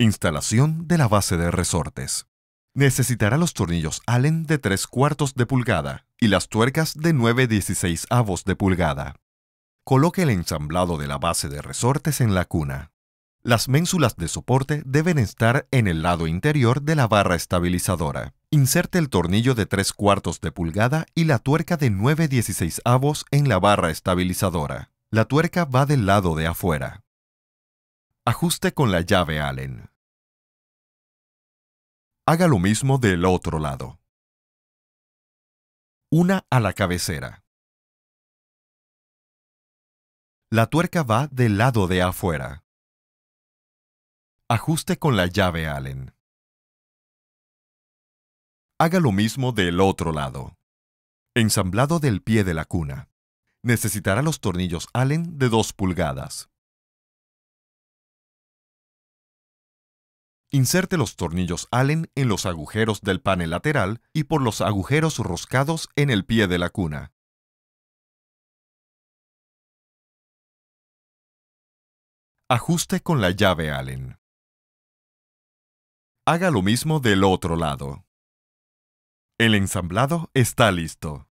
Instalación de la base de resortes. Necesitará los tornillos Allen de 3 cuartos de pulgada y las tuercas de 9 16 avos de pulgada. Coloque el ensamblado de la base de resortes en la cuna. Las ménsulas de soporte deben estar en el lado interior de la barra estabilizadora. Inserte el tornillo de 3 cuartos de pulgada y la tuerca de 9 16 avos en la barra estabilizadora. La tuerca va del lado de afuera. Ajuste con la llave Allen. Haga lo mismo del otro lado. Una a la cabecera. La tuerca va del lado de afuera. Ajuste con la llave Allen. Haga lo mismo del otro lado. Ensamblado del pie de la cuna. Necesitará los tornillos Allen de 2 pulgadas. Inserte los tornillos Allen en los agujeros del panel lateral y por los agujeros roscados en el pie de la cuna. Ajuste con la llave Allen. Haga lo mismo del otro lado. El ensamblado está listo.